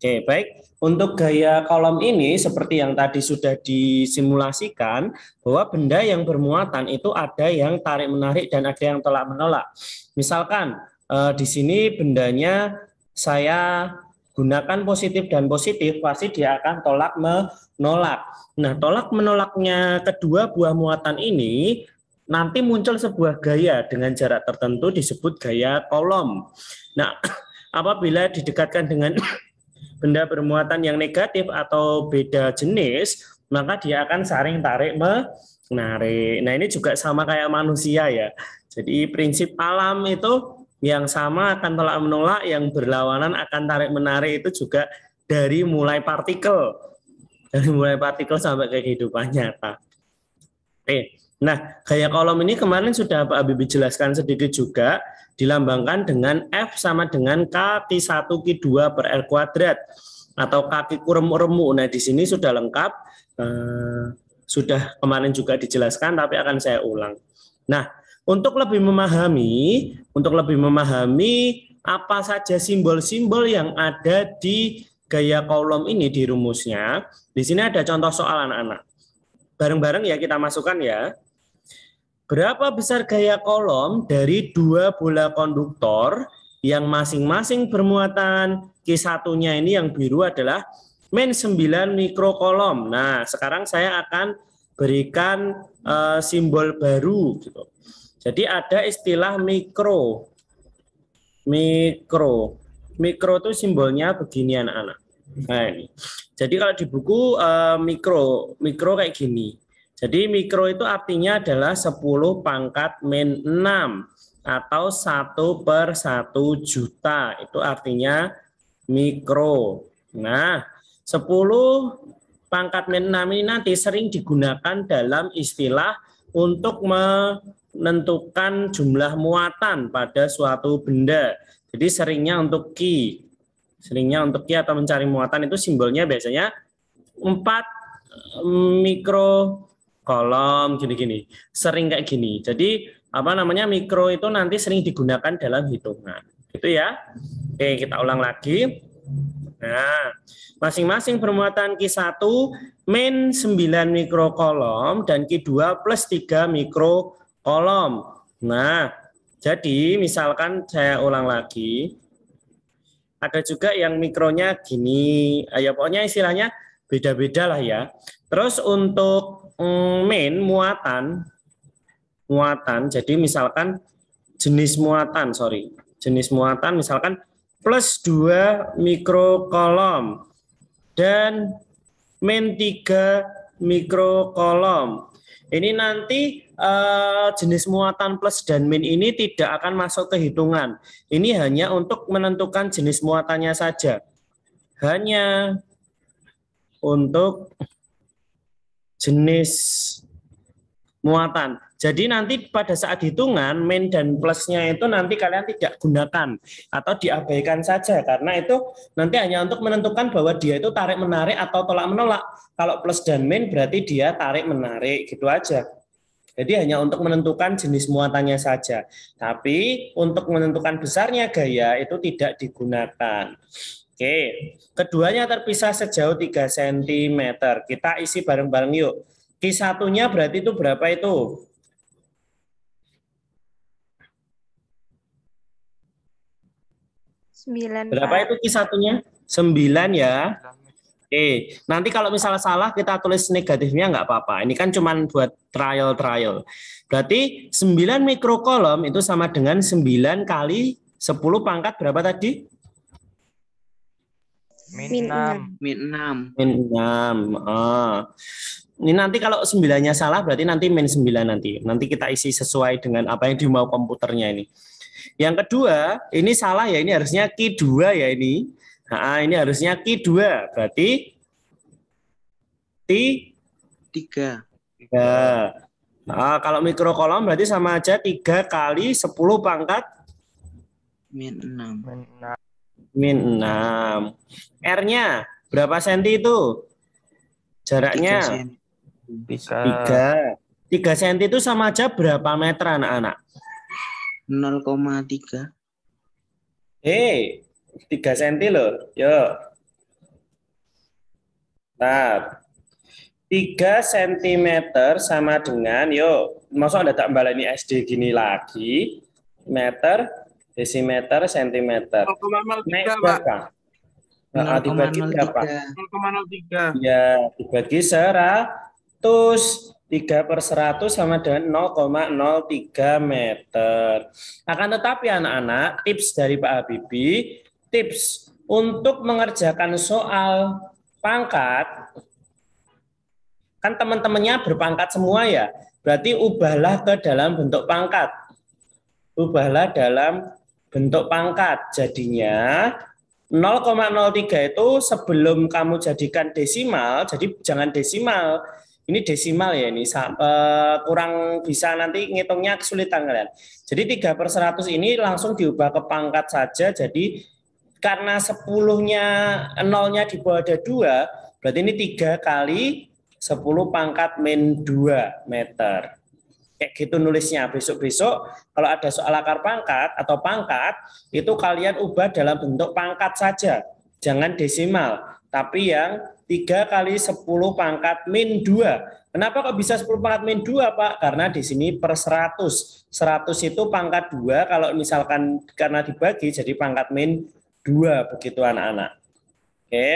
Oke, baik. Untuk gaya kolom ini seperti yang tadi sudah disimulasikan bahwa benda yang bermuatan itu ada yang tarik menarik dan ada yang tolak menolak. Misalkan eh, di sini bendanya saya gunakan positif dan positif pasti dia akan tolak menolak. Nah, tolak menolaknya kedua buah muatan ini nanti muncul sebuah gaya dengan jarak tertentu disebut gaya kolom. Nah, apabila didekatkan dengan benda bermuatan yang negatif atau beda jenis, maka dia akan saring tarik menarik. Nah, ini juga sama kayak manusia ya. Jadi prinsip alam itu yang sama akan tolak menolak, yang berlawanan akan tarik menarik itu juga dari mulai partikel. Dari mulai partikel sampai ke kehidupan nyata. Oke. Nah, kayak kolom ini kemarin sudah Pak Habibie jelaskan sedikit juga dilambangkan dengan F sama dengan K Q1 Q2 per L kuadrat atau kaki kurem remu. Nah, di sini sudah lengkap. Eh, sudah kemarin juga dijelaskan tapi akan saya ulang. Nah, untuk lebih memahami, untuk lebih memahami apa saja simbol-simbol yang ada di gaya kolom ini di rumusnya, di sini ada contoh soal anak-anak. Bareng-bareng ya kita masukkan ya. Berapa besar gaya kolom dari dua bola konduktor yang masing-masing bermuatan Q1-nya ini yang biru adalah min 9 mikrokolom. Nah, sekarang saya akan berikan e, simbol baru gitu. Jadi ada istilah mikro. Mikro. Mikro itu simbolnya beginian anak. Nah, ini. Jadi kalau di buku e, mikro, mikro kayak gini. Jadi mikro itu artinya adalah 10 pangkat min 6 atau 1 per 1 juta. Itu artinya mikro. Nah, 10 pangkat min 6 ini nanti sering digunakan dalam istilah untuk menentukan jumlah muatan pada suatu benda. Jadi seringnya untuk ki. Seringnya untuk ki atau mencari muatan itu simbolnya biasanya 4 eh, mikro kolom gini-gini. Sering kayak gini. Jadi apa namanya mikro itu nanti sering digunakan dalam hitungan. Itu ya. Oke, kita ulang lagi. Nah, masing-masing permuatan Q1 min 9 kolom dan Q2 plus 3 kolom Nah, jadi misalkan saya ulang lagi, ada juga yang mikronya gini, ya pokoknya istilahnya beda-beda lah ya. Terus untuk Mm, main muatan muatan jadi misalkan jenis muatan sorry jenis muatan misalkan plus dua mikro kolom dan min mikro kolom. ini nanti uh, jenis muatan plus dan min ini tidak akan masuk ke hitungan ini hanya untuk menentukan jenis muatannya saja hanya untuk jenis muatan. Jadi nanti pada saat hitungan min dan plusnya itu nanti kalian tidak gunakan atau diabaikan saja karena itu nanti hanya untuk menentukan bahwa dia itu tarik menarik atau tolak menolak. Kalau plus dan min berarti dia tarik menarik gitu aja. Jadi hanya untuk menentukan jenis muatannya saja. Tapi untuk menentukan besarnya gaya itu tidak digunakan. Oke, keduanya terpisah sejauh 3 cm. Kita isi bareng-bareng yuk. q satunya berarti itu berapa itu? Sembilan. Berapa itu q satunya? Sembilan ya. Oke, nanti kalau misalnya salah kita tulis negatifnya nggak apa-apa. Ini kan cuma buat trial-trial. Berarti 9 mikrokolom itu sama dengan 9 kali 10 pangkat berapa tadi? Min 6. Min 6. Min 6. Ah. Ini nanti kalau sembilannya salah berarti nanti min 9 nanti. Nanti kita isi sesuai dengan apa yang dimau komputernya ini. Yang kedua, ini salah ya, ini harusnya Q2 ya ini. Nah, ini harusnya Q2, berarti T 3. 3. Nah, kalau mikro kolom berarti sama aja 3 kali 10 pangkat min 6. Min 6 min 6. R-nya berapa senti itu? Jaraknya? 3. 3. 3 senti itu sama aja berapa meter anak-anak? 0,3. Eh, hey, 3 senti loh. Yo. Nah, 3 cm sama dengan, yo, masuk ada tak ini SD gini lagi, meter Desimeter, sentimeter. 0,03, Nek, Pak. Nah, dibagi berapa? 0,03. Ya, dibagi seratus tiga per seratus sama dengan 0,03 meter. Akan tetapi anak-anak, tips dari Pak Habibie, tips untuk mengerjakan soal pangkat, kan teman-temannya berpangkat semua ya, berarti ubahlah ke dalam bentuk pangkat. Ubahlah dalam bentuk pangkat. Jadinya 0,03 itu sebelum kamu jadikan desimal, jadi jangan desimal. Ini desimal ya ini, eh, kurang bisa nanti ngitungnya kesulitan kalian. Jadi 3 per 100 ini langsung diubah ke pangkat saja, jadi karena 10-nya, 0-nya di bawah ada 2, berarti ini 3 kali 10 pangkat min 2 meter kayak gitu nulisnya besok-besok kalau ada soal akar pangkat atau pangkat itu kalian ubah dalam bentuk pangkat saja jangan desimal tapi yang tiga kali 10 pangkat min 2 kenapa kok bisa 10 pangkat min 2 Pak karena di sini per 100 100 itu pangkat 2 kalau misalkan karena dibagi jadi pangkat min 2 begitu anak-anak oke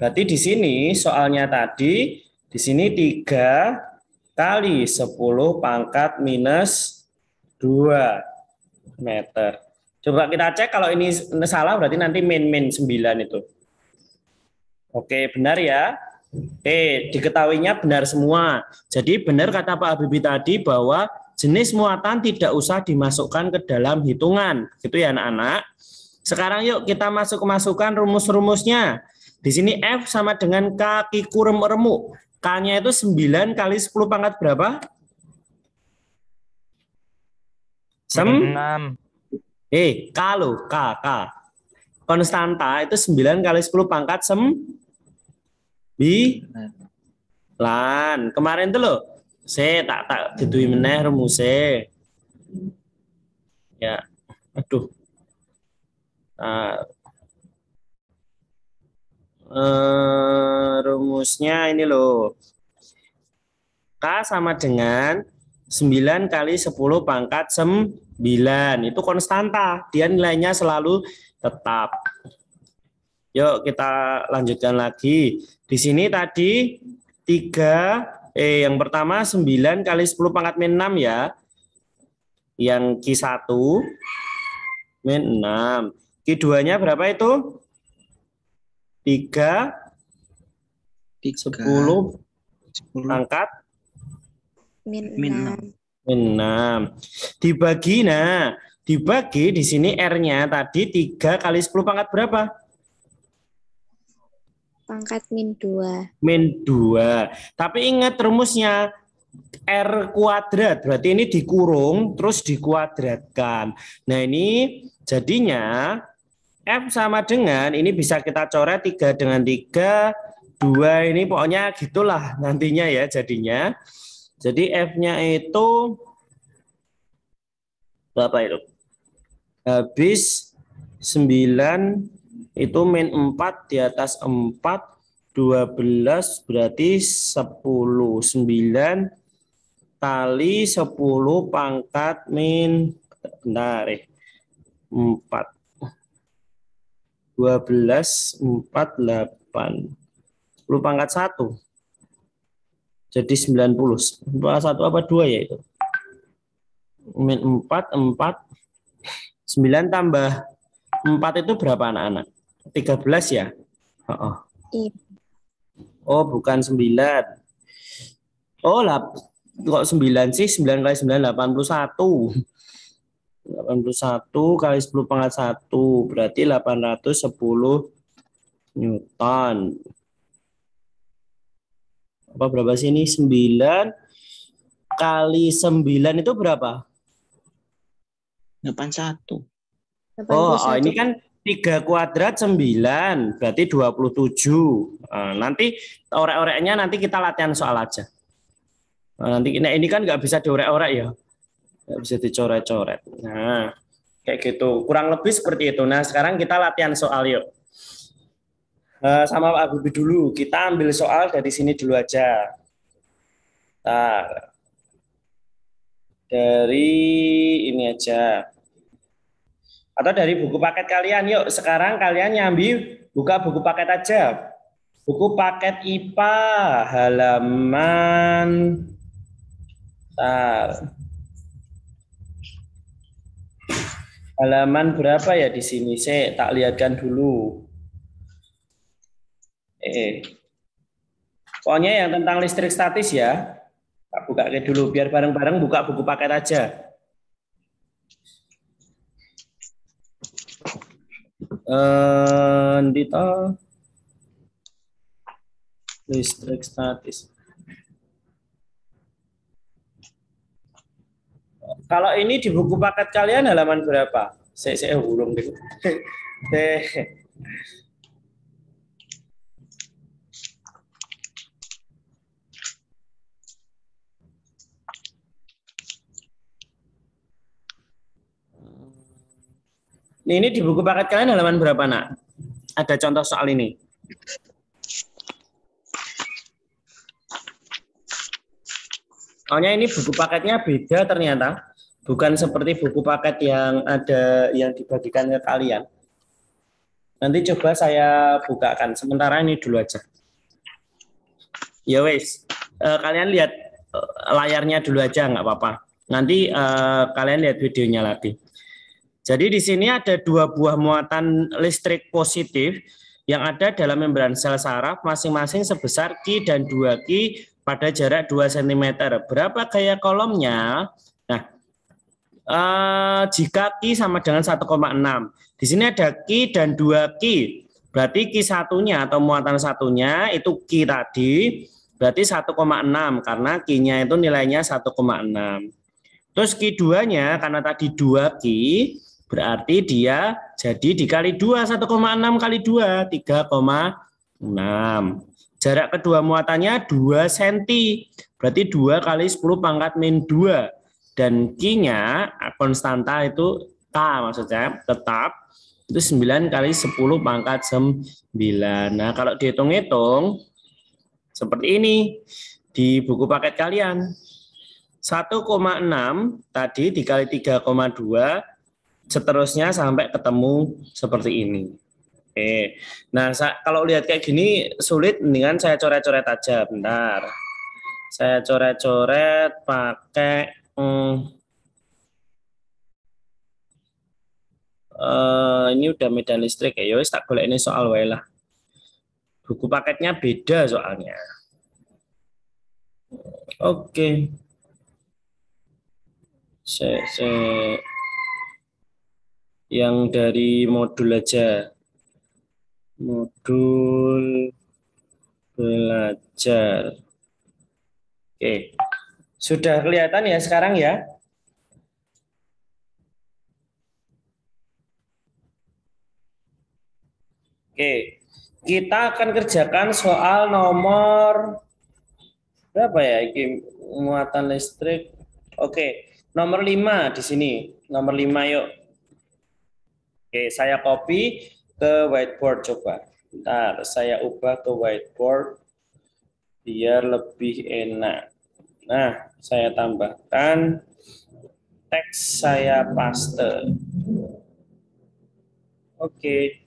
berarti di sini soalnya tadi di sini 3 kali 10 pangkat minus 2 meter. Coba kita cek kalau ini salah berarti nanti min-min 9 itu. Oke, benar ya. Oke, diketahuinya benar semua. Jadi benar kata Pak Habibie tadi bahwa jenis muatan tidak usah dimasukkan ke dalam hitungan. Gitu ya anak-anak. Sekarang yuk kita masuk masukkan rumus-rumusnya. Di sini F sama dengan kaki kurem remuk. K-nya itu 9 kali 10 pangkat berapa? 6. Eh, K lo, K, K. Konstanta itu 9 kali 10 pangkat sem? Bi? Lan. Kemarin tuh lo, C tak tak ditui meneh rumuse. Ya, aduh. Ah. Eh uh, rumusnya ini loh. K sama dengan 9 kali 10 pangkat 9. Itu konstanta. Dia nilainya selalu tetap. Yuk kita lanjutkan lagi. Di sini tadi 3, eh yang pertama 9 kali 10 pangkat min 6 ya. Yang Q1 min 6. Q2-nya berapa itu? 3 Tiga. Sepuluh. Sepuluh. Angkat. Min, 6. Min 6. Dibagi, nah. Dibagi di sini R-nya tadi 3 kali 10 pangkat berapa? Pangkat min 2. Min 2. Tapi ingat rumusnya R kuadrat. Berarti ini dikurung terus dikuadratkan. Nah ini jadinya F sama dengan, ini bisa kita coret 3 dengan 3, dua ini pokoknya gitulah nantinya ya jadinya. Jadi F-nya itu berapa itu? Habis 9 itu min 4 di atas 4 12 berarti 10 9 tali 10 pangkat min bentar eh 4 12 4 8 10 pangkat 1. Jadi 90. 10 pangkat 1 apa 2 ya itu? Min 4, 4. 9 tambah 4 itu berapa anak-anak? 13 ya? Oh, oh. Oh, bukan 9. Oh, lah. Kok 9 sih? 9 kali 9, 81. 81 kali 10 pangkat 1 berarti 810 Newton apa berapa sih ini 9 kali 9 itu berapa? 81. 81. Oh, ini kan 3 kuadrat 9 berarti 27. Nah, nanti orek-oreknya nanti kita latihan soal aja. Nah, nanti nah ini kan nggak bisa diorek-orek ya. Nggak bisa dicoret-coret. Nah, kayak gitu. Kurang lebih seperti itu. Nah, sekarang kita latihan soal yuk uh, sama Pak Gubi dulu. Kita ambil soal dari sini dulu aja. Nah, dari ini aja. Atau dari buku paket kalian, yuk sekarang kalian nyambi buka buku paket aja. Buku paket IPA halaman halaman berapa ya di sini? Saya tak lihatkan dulu. Eh, pokoknya yang tentang listrik statis ya, tak buka ke dulu biar bareng-bareng buka buku paket aja. Eh, Dita listrik statis. Kalau ini di buku paket kalian halaman berapa? Saya saya ulung gitu. ini di buku paket kalian halaman berapa, Nak? Ada contoh soal ini. Soalnya ini buku paketnya beda ternyata. Bukan seperti buku paket yang ada yang dibagikan ke kalian. Nanti coba saya bukakan. Sementara ini dulu aja. Ya wes, eh, kalian lihat eh, layarnya dulu aja nggak apa-apa. Nanti eh, kalian lihat videonya lagi. Jadi di sini ada dua buah muatan listrik positif yang ada dalam membran sel saraf masing-masing sebesar Q dan 2Q pada jarak 2 cm. Berapa gaya kolomnya? Nah, eh, jika Q sama dengan 1,6. Di sini ada Q dan 2Q. Berarti Q satunya atau muatan satunya itu Q tadi. Berarti 1,6 karena Q-nya itu nilainya 1,6. Terus Q2-nya karena tadi 2Q, Berarti dia jadi dikali 2, 1,6 kali 2, 3,6. Jarak kedua muatannya 2 cm, berarti 2 kali 10 pangkat min 2. Dan Q-nya, konstanta itu K maksudnya, tetap, itu 9 kali 10 pangkat 9. Nah, kalau dihitung-hitung, seperti ini di buku paket kalian. 1,6 tadi dikali seterusnya sampai ketemu seperti ini. Oke. Nah, sa- kalau lihat kayak gini sulit mendingan saya coret-coret aja bentar. Saya coret-coret pakai hmm, uh, ini udah medan listrik ya. Yowis ya tak boleh ini soal wae lah. Buku paketnya beda soalnya. Oke. Okay. Saya, saya yang dari modul aja. Modul belajar. Oke. Sudah kelihatan ya sekarang ya? Oke. Kita akan kerjakan soal nomor berapa ya? Ini muatan listrik. Oke, nomor 5 di sini. Nomor 5 yuk. Oke, saya copy ke whiteboard coba. Bentar, saya ubah ke whiteboard biar lebih enak. Nah, saya tambahkan teks saya paste. Oke.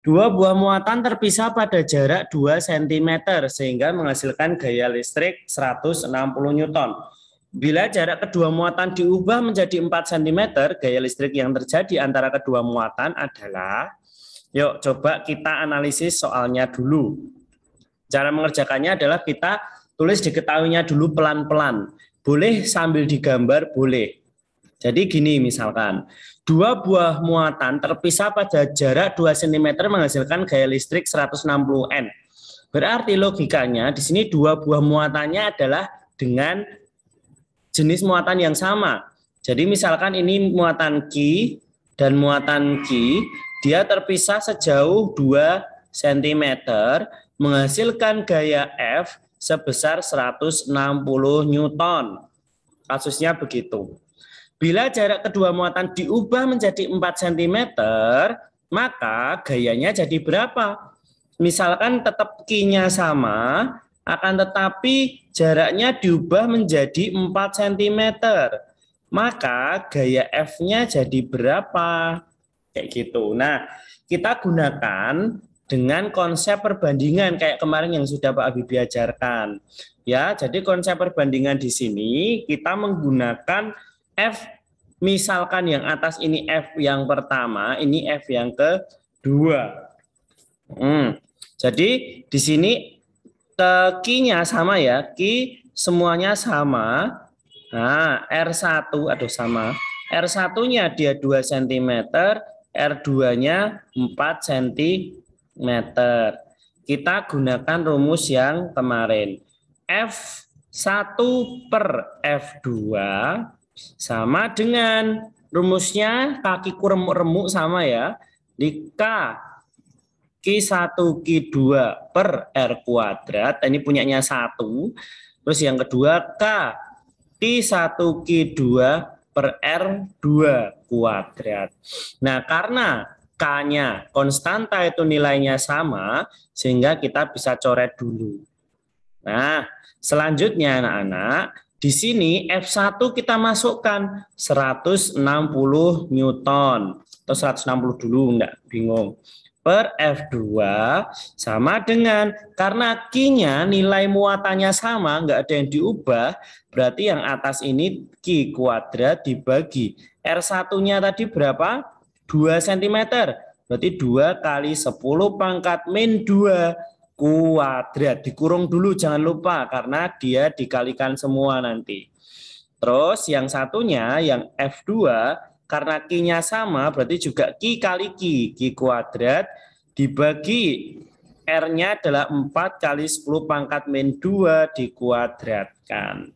Dua buah muatan terpisah pada jarak 2 cm sehingga menghasilkan gaya listrik 160 Newton. Bila jarak kedua muatan diubah menjadi 4 cm, gaya listrik yang terjadi antara kedua muatan adalah, yuk coba kita analisis soalnya dulu. Cara mengerjakannya adalah kita tulis diketahuinya dulu pelan-pelan. Boleh sambil digambar, boleh. Jadi gini misalkan, dua buah muatan terpisah pada jarak 2 cm menghasilkan gaya listrik 160N. Berarti logikanya di sini dua buah muatannya adalah dengan jenis muatan yang sama. Jadi misalkan ini muatan Q dan muatan Q, dia terpisah sejauh 2 cm menghasilkan gaya F sebesar 160 Newton. Kasusnya begitu. Bila jarak kedua muatan diubah menjadi 4 cm, maka gayanya jadi berapa? Misalkan tetap Q-nya sama, akan tetapi jaraknya diubah menjadi 4 cm. Maka gaya F-nya jadi berapa? Kayak gitu. Nah, kita gunakan dengan konsep perbandingan kayak kemarin yang sudah Pak Habibie ajarkan. Ya, jadi konsep perbandingan di sini kita menggunakan F misalkan yang atas ini F yang pertama, ini F yang kedua. Hmm. Jadi di sini Ki-nya sama ya. Ki semuanya sama. Nah, R1 aduh sama. R1-nya dia 2 cm, R2-nya 4 cm. Kita gunakan rumus yang kemarin. F1 per F2 sama dengan rumusnya kaki remuk-remuk sama ya. Di K Q1, Q2 per R kuadrat, ini punyanya satu. Terus yang kedua K, Q1, Q2 per R2 kuadrat. Nah, karena K-nya konstanta itu nilainya sama, sehingga kita bisa coret dulu. Nah, selanjutnya anak-anak, di sini F1 kita masukkan 160 Newton. Atau 160 dulu, enggak bingung per F2 sama dengan karena Q-nya nilai muatannya sama, nggak ada yang diubah, berarti yang atas ini Q kuadrat dibagi. R1-nya tadi berapa? 2 cm. Berarti 2 kali 10 pangkat min 2 kuadrat. Dikurung dulu jangan lupa karena dia dikalikan semua nanti. Terus yang satunya yang F2 karena Q-nya sama, berarti juga Q kali Q. Q kuadrat dibagi R-nya adalah 4 kali 10 pangkat min 2 dikuadratkan.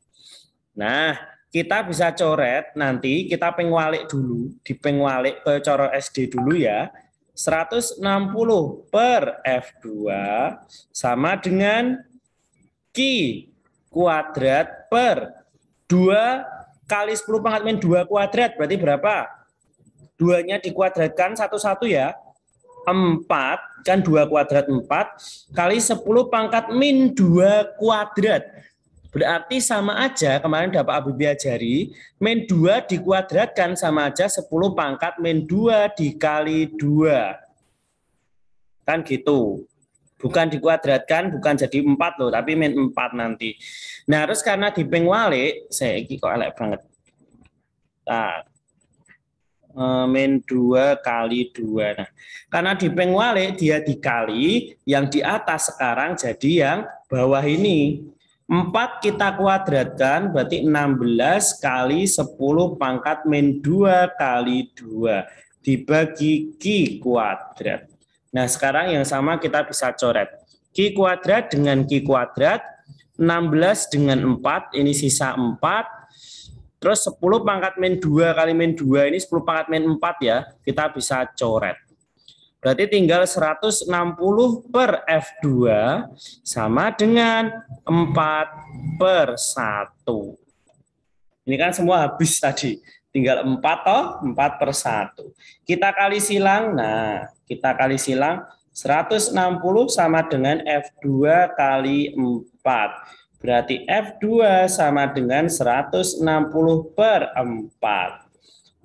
Nah, kita bisa coret nanti, kita pengwalik dulu, dipengwalik ke coro SD dulu ya. 160 per F2 sama dengan Q kuadrat per 2 kali 10 pangkat min 2 kuadrat berarti berapa? Duanya dikuadratkan satu-satu ya. 4 kan 2 kuadrat 4 kali 10 pangkat min 2 kuadrat. Berarti sama aja kemarin dapat Abu ajari min 2 dikuadratkan sama aja 10 pangkat min 2 dikali 2. Kan gitu bukan dikuadratkan bukan jadi empat loh tapi min empat nanti nah terus karena di ping saya ini kok elek banget nah, eh, min dua kali dua nah karena di ping dia dikali yang di atas sekarang jadi yang bawah ini empat kita kuadratkan berarti 16 kali sepuluh pangkat min dua kali dua dibagi ki kuadrat. Nah, sekarang yang sama kita bisa coret. Q kuadrat dengan Q kuadrat, 16 dengan 4, ini sisa 4. Terus 10 pangkat min 2 kali min 2, ini 10 pangkat min 4 ya, kita bisa coret. Berarti tinggal 160 per F2 sama dengan 4 per 1. Ini kan semua habis tadi tinggal 4 toh, 4 per 1. Kita kali silang, nah kita kali silang 160 sama dengan F2 kali 4. Berarti F2 sama dengan 160 per 4.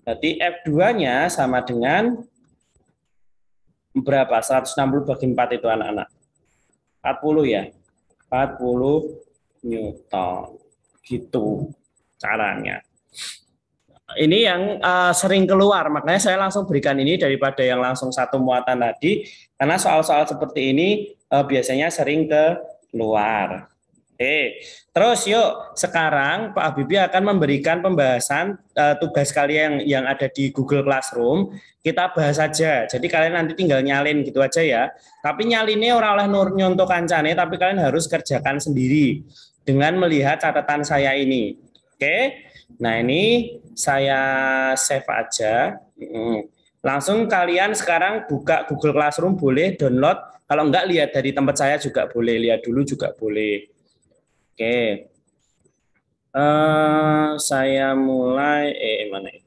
Berarti F2-nya sama dengan berapa? 160 bagi 4 itu anak-anak. 40 ya. 40 Newton. Gitu caranya ini yang uh, sering keluar. Makanya saya langsung berikan ini daripada yang langsung satu muatan tadi, karena soal-soal seperti ini uh, biasanya sering keluar. Oke, terus yuk sekarang Pak Habibie akan memberikan pembahasan uh, tugas kalian yang, ada di Google Classroom. Kita bahas saja. Jadi kalian nanti tinggal nyalin gitu aja ya. Tapi nyalinnya orang oleh nur nyontoh kancane, tapi kalian harus kerjakan sendiri dengan melihat catatan saya ini. Oke. Nah ini saya save aja. Langsung kalian sekarang buka Google Classroom boleh download. Kalau enggak lihat dari tempat saya juga boleh lihat dulu juga boleh. Oke. Uh, saya mulai eh, eh mana ini?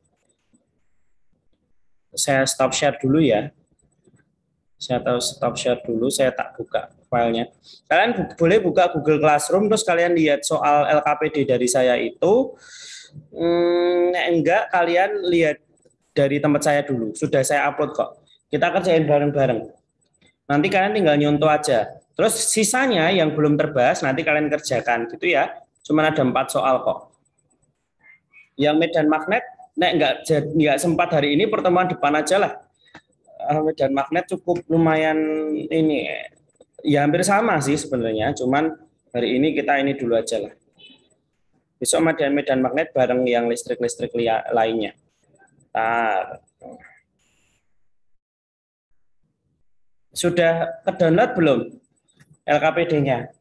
Saya stop share dulu ya. Saya tahu stop share dulu, saya tak buka filenya. Kalian bu boleh buka Google Classroom terus kalian lihat soal LKPD dari saya itu. Hmm, enggak, kalian lihat dari tempat saya dulu. Sudah saya upload kok. Kita kerjain bareng-bareng. Nanti kalian tinggal nyontoh aja. Terus sisanya yang belum terbahas nanti kalian kerjakan gitu ya. cuma ada empat soal kok. Yang medan magnet, nek enggak enggak sempat hari ini pertemuan depan aja lah. Eh, medan magnet cukup lumayan ini ya hampir sama sih sebenarnya. Cuman hari ini kita ini dulu aja lah besok medan-medan magnet bareng yang listrik-listrik lainnya. Bentar. Sudah ke-download belum LKPD-nya?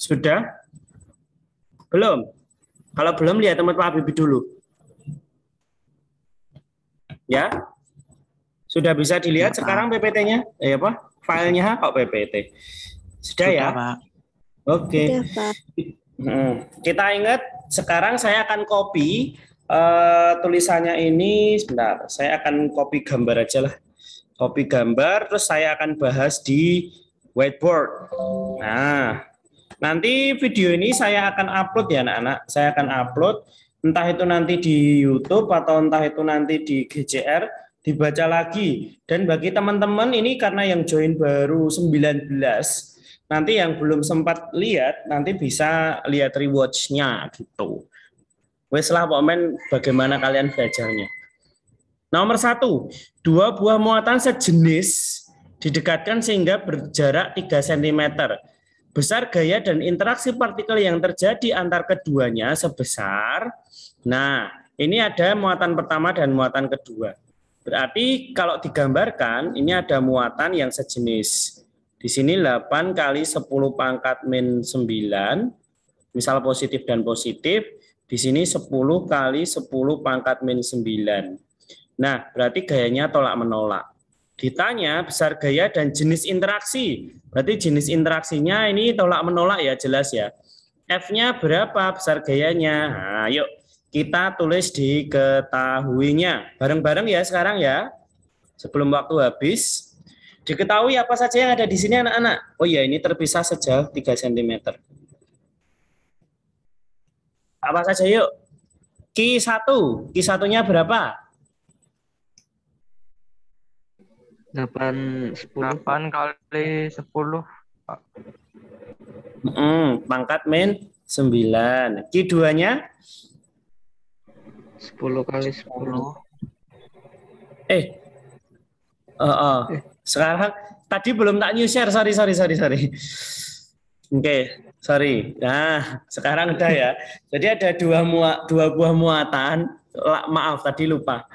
Sudah? Belum? Kalau belum, lihat teman Pak Habibie dulu. Ya? Sudah bisa dilihat iya, sekarang PPT-nya? Eh, iya, apa? filenya kok PPT. Sudah, ya? Pak. Oke. Hmm. Kita ingat sekarang saya akan copy uh, tulisannya ini sebentar. Saya akan copy gambar aja lah. Copy gambar terus saya akan bahas di whiteboard. Nah, nanti video ini saya akan upload ya anak-anak. Saya akan upload entah itu nanti di YouTube atau entah itu nanti di GCR dibaca lagi. Dan bagi teman-teman ini karena yang join baru 19, nanti yang belum sempat lihat, nanti bisa lihat rewatch-nya gitu. Wes lah Pak Men bagaimana kalian belajarnya. Nomor satu, dua buah muatan sejenis didekatkan sehingga berjarak 3 cm. Besar gaya dan interaksi partikel yang terjadi antar keduanya sebesar. Nah, ini ada muatan pertama dan muatan kedua. Berarti kalau digambarkan ini ada muatan yang sejenis. Di sini 8 kali 10 pangkat min 9, misal positif dan positif, di sini 10 kali 10 pangkat min 9. Nah, berarti gayanya tolak menolak. Ditanya besar gaya dan jenis interaksi. Berarti jenis interaksinya ini tolak menolak ya, jelas ya. F-nya berapa besar gayanya? Nah, yuk kita tulis diketahuinya. Bareng-bareng ya sekarang ya. Sebelum waktu habis. Diketahui apa saja yang ada di sini anak-anak? Oh iya, ini terpisah sejauh 3 cm. Apa saja yuk? Q1. Q1-nya berapa? 8 10 8 kali 10. Mm, pangkat min 9. Q2-nya? 10 kali 10. Eh. Uh -uh. eh. Sekarang tadi belum tak new share. Sorry, sorry, sorry, sorry. Oke, okay, sorry. Nah, sekarang udah ya. Jadi ada dua mua, dua buah muatan. Maaf, tadi lupa.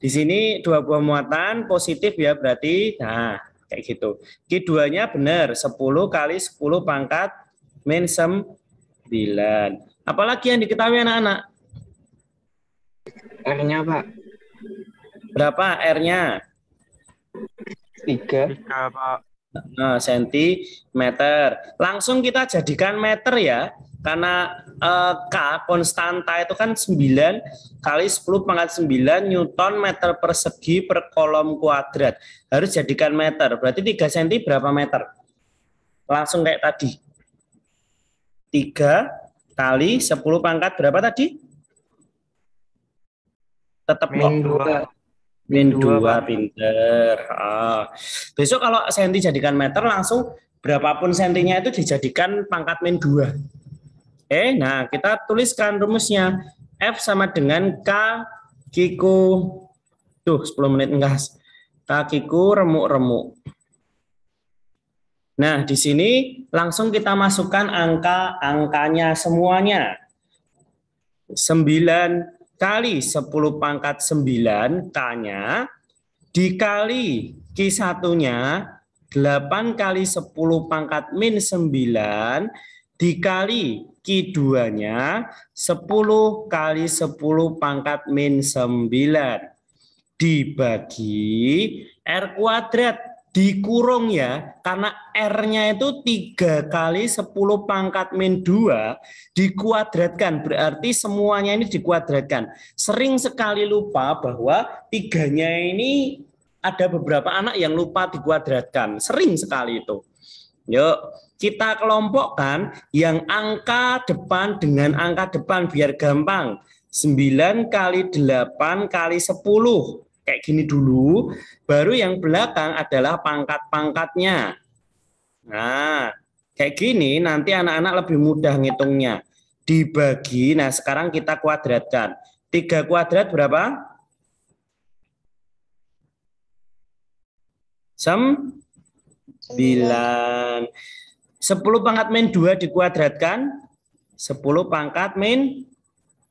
Di sini dua buah muatan positif ya berarti. Nah, kayak gitu. Q2-nya benar, 10 kali 10 pangkat min sembilan. Apalagi yang diketahui anak-anak? R-nya, Pak. Berapa R-nya? Tiga. Tiga, Pak. Nah, sentimeter. Langsung kita jadikan meter ya, karena eh, K konstanta itu kan 9 kali 10 pangkat 9 Newton meter persegi per kolom kuadrat. Harus jadikan meter. Berarti 3 cm berapa meter? Langsung kayak tadi. 3 kali 10 pangkat berapa tadi? Tetap min 2. Min 2, pinter. Oh. Besok kalau senti jadikan meter langsung berapapun sentinya itu dijadikan pangkat min 2. Eh, nah kita tuliskan rumusnya. F sama dengan K kiku. Tuh, 10 menit enggak. K Kiku remuk-remuk. Nah, di sini langsung kita masukkan angka-angkanya semuanya. 9 kali 10 pangkat 9 K-nya dikali Q1-nya 8 kali 10 pangkat min 9 dikali Q2-nya 10 kali 10 pangkat min 9 dibagi R kuadrat dikurung ya karena R-nya itu tiga kali 10 pangkat min 2 dikuadratkan berarti semuanya ini dikuadratkan sering sekali lupa bahwa tiganya ini ada beberapa anak yang lupa dikuadratkan sering sekali itu yuk kita kelompokkan yang angka depan dengan angka depan biar gampang 9 kali 8 kali 10 kayak gini dulu, baru yang belakang adalah pangkat-pangkatnya. Nah, kayak gini nanti anak-anak lebih mudah ngitungnya. Dibagi, nah sekarang kita kuadratkan. Tiga kuadrat berapa? Sem 9. 10 pangkat min dua dikuadratkan. Sepuluh pangkat min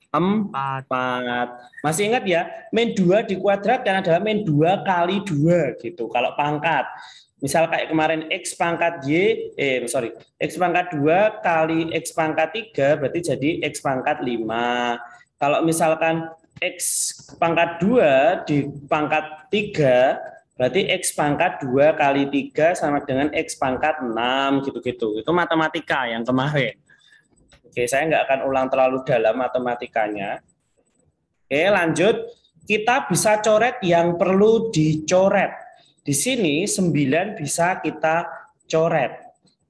empat 4. Masih ingat ya, min 2 dikuadratkan adalah min dua kali dua gitu. Kalau pangkat. Misal kayak kemarin X pangkat Y, eh sorry, X pangkat dua kali X pangkat tiga berarti jadi X pangkat lima Kalau misalkan X pangkat dua di pangkat 3, berarti X pangkat dua kali tiga sama dengan X pangkat enam gitu-gitu. Itu matematika yang kemarin. Oke, saya nggak akan ulang terlalu dalam matematikanya. Oke, lanjut. Kita bisa coret yang perlu dicoret. Di sini 9 bisa kita coret.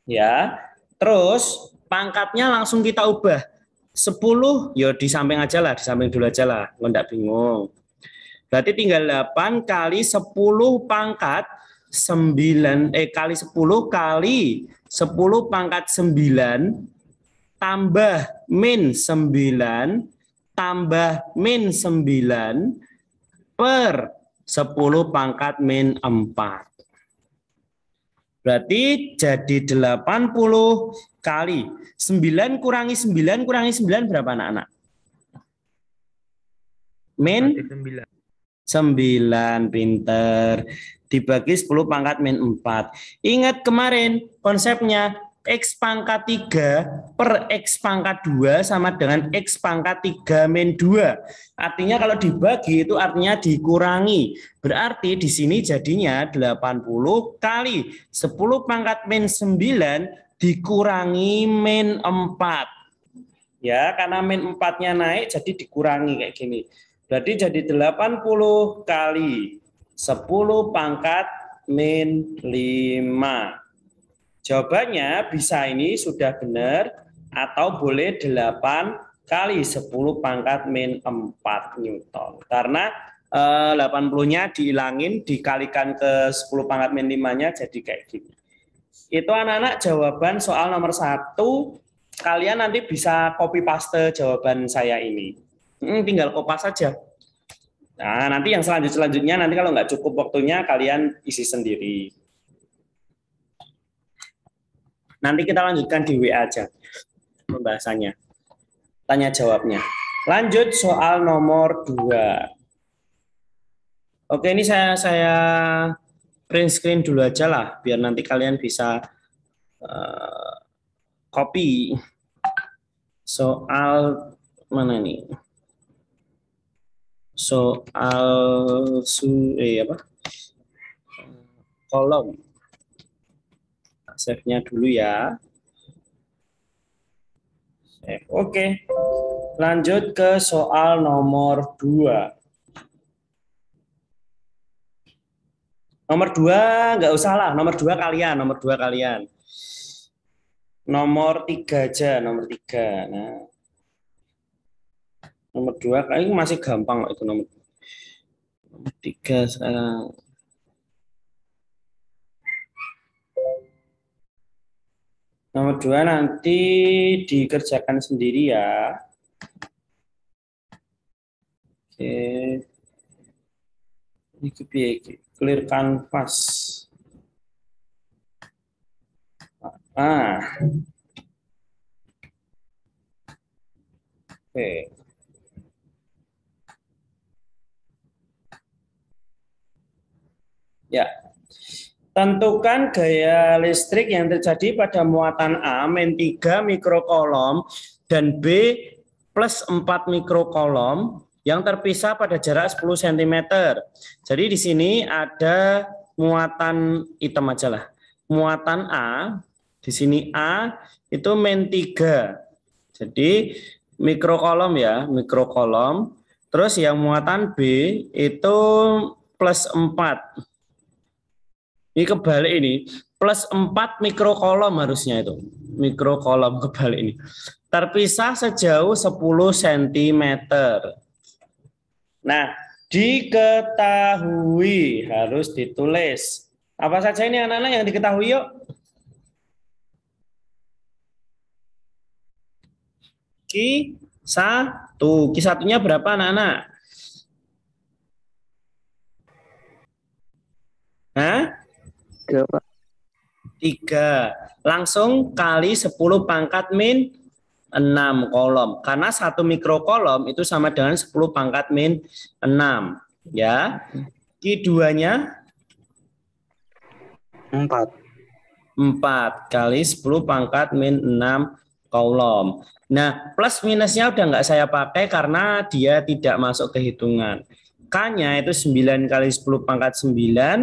ya. Terus pangkatnya langsung kita ubah. 10, ya di samping aja lah, di samping dulu aja lah. Nggak bingung. Berarti tinggal 8 kali 10 pangkat 9 eh kali 10 kali 10 pangkat 9 tambah min 9 tambah min 9 per 10 pangkat min 4. Berarti jadi 80 kali 9 kurangi 9 kurangi 9 berapa anak-anak? Min 9. 9 pinter dibagi 10 pangkat min 4. Ingat kemarin konsepnya X pangkat 3 per X pangkat 2 sama dengan X pangkat 3 min 2. Artinya kalau dibagi itu artinya dikurangi. Berarti di sini jadinya 80 kali 10 pangkat min 9 dikurangi min 4. Ya, karena min 4-nya naik jadi dikurangi kayak gini. Berarti jadi 80 kali 10 pangkat min 5. Jawabannya bisa ini sudah benar atau boleh 8 kali 10 pangkat min 4 Newton. Karena eh, 80-nya dihilangin, dikalikan ke 10 pangkat min 5-nya jadi kayak gini. Itu anak-anak jawaban soal nomor satu. Kalian nanti bisa copy paste jawaban saya ini. Hmm, tinggal kopas saja. Nah, nanti yang selanjutnya nanti kalau nggak cukup waktunya kalian isi sendiri. Nanti kita lanjutkan di WA aja pembahasannya. Tanya jawabnya. Lanjut soal nomor 2. Oke, ini saya saya print screen dulu aja lah biar nanti kalian bisa uh, copy soal mana nih? Soal su eh apa? kolom save-nya dulu ya. Oke. Okay. Lanjut ke soal nomor dua. Nomor dua nggak usah lah. Nomor dua kalian, nomor dua kalian. Nomor tiga aja, nomor tiga. Nah, nomor dua kayaknya masih gampang lah itu nomor. Nomor tiga sekarang. Nomor dua nanti dikerjakan sendiri ya. Oke. Ini kepiye Clear canvas. Ah. Oke. Ya, Tentukan gaya listrik yang terjadi pada muatan A min 3 mikrokolom dan B plus 4 mikrokolom yang terpisah pada jarak 10 cm. Jadi di sini ada muatan hitam aja lah. Muatan A, di sini A itu min 3. Jadi mikrokolom ya, mikrokolom. Terus yang muatan B itu plus 4. Ini kebalik ini plus 4 mikrokolom harusnya itu. Mikrokolom kebalik ini. Terpisah sejauh 10 cm. Nah, diketahui harus ditulis. Apa saja ini anak-anak yang diketahui yuk? Ki satu. Ki satunya berapa anak-anak? Hah? Tiga, Pak. Tiga. Langsung kali sepuluh pangkat min enam kolom. Karena satu mikrokolom itu sama dengan sepuluh pangkat min enam Ya. keduanya empat nya 4. 4 kali sepuluh pangkat min enam kolom. Nah, plus minusnya udah nggak saya pakai karena dia tidak masuk kehitungan hitungan. K-nya itu sembilan kali sepuluh pangkat sembilan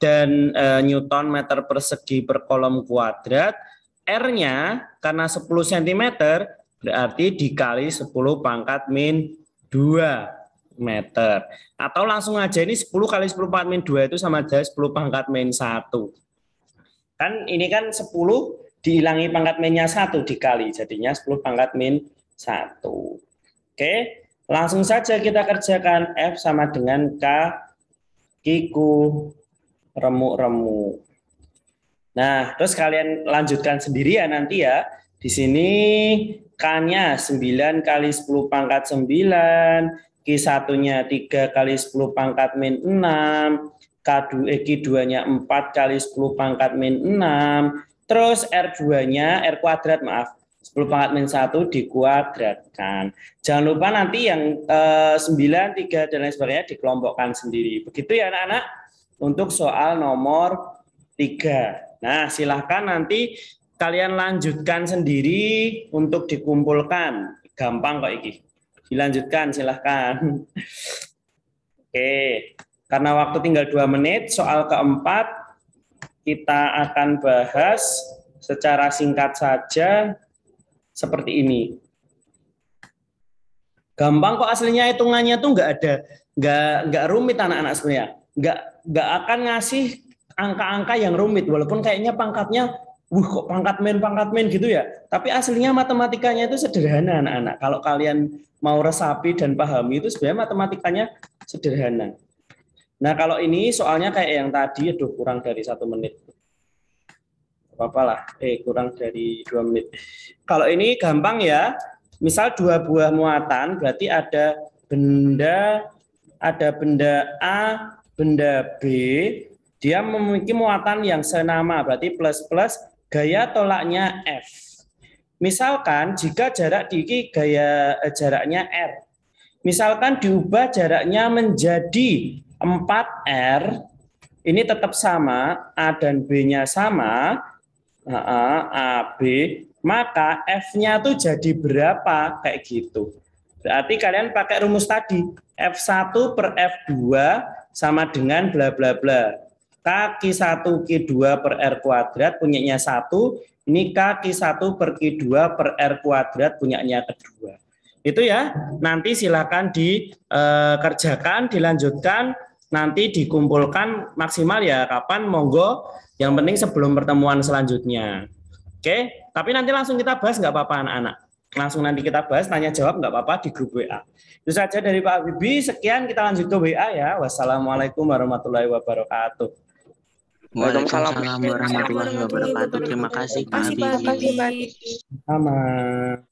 dan e, Newton meter persegi per kolom kuadrat. R-nya karena 10 cm berarti dikali 10 pangkat min 2 meter. Atau langsung aja ini 10 kali 10 pangkat min 2 itu sama aja 10 pangkat min 1. Kan ini kan 10 dihilangi pangkat minnya 1 dikali jadinya 10 pangkat min 1. Oke, langsung saja kita kerjakan F sama dengan K kiku remuk-remuk. Nah, terus kalian lanjutkan sendiri ya nanti ya. Di sini K-nya 9 kali 10 pangkat 9, Q1-nya 3 kali 10 pangkat min 6, K2, eh, Q2-nya 4 kali 10 pangkat min 6, terus R2-nya, R kuadrat maaf, 10 pangkat min 1 dikuadratkan. Jangan lupa nanti yang eh, 9, 3, dan lain sebagainya dikelompokkan sendiri. Begitu ya anak-anak? untuk soal nomor tiga, Nah, silahkan nanti kalian lanjutkan sendiri untuk dikumpulkan. Gampang kok iki. Dilanjutkan silahkan. Oke, karena waktu tinggal dua menit, soal keempat kita akan bahas secara singkat saja seperti ini. Gampang kok aslinya hitungannya tuh nggak ada, nggak nggak rumit anak-anak sebenarnya nggak nggak akan ngasih angka-angka yang rumit walaupun kayaknya pangkatnya Wuh kok pangkat main pangkat main gitu ya. Tapi aslinya matematikanya itu sederhana anak-anak. Kalau kalian mau resapi dan pahami itu sebenarnya matematikanya sederhana. Nah kalau ini soalnya kayak yang tadi, aduh kurang dari satu menit. apalah eh kurang dari dua menit. Kalau ini gampang ya. Misal dua buah muatan berarti ada benda ada benda A benda B dia memiliki muatan yang senama berarti plus plus gaya tolaknya F. Misalkan jika jarak di gaya eh, jaraknya R. Misalkan diubah jaraknya menjadi 4R, ini tetap sama, A dan B-nya sama, A, A, B, maka F-nya tuh jadi berapa? Kayak gitu. Berarti kalian pakai rumus tadi, F1 per F2 sama dengan bla bla bla. K Q1 Q2 per R kuadrat punyanya satu, ini K Q1 per Q2 per R kuadrat punyanya kedua. Itu ya, nanti silakan dikerjakan, eh, dilanjutkan, nanti dikumpulkan maksimal ya kapan, monggo. Yang penting sebelum pertemuan selanjutnya. Oke, tapi nanti langsung kita bahas nggak apa-apa anak-anak langsung nanti kita bahas tanya jawab nggak apa-apa di grup WA. Itu saja dari Pak Bibi. Sekian kita lanjut ke WA ya. Wassalamualaikum warahmatullahi wabarakatuh. Waalaikumsalam warahmatullahi wabarakatuh. Terima kasih Pak Bibi. Sama.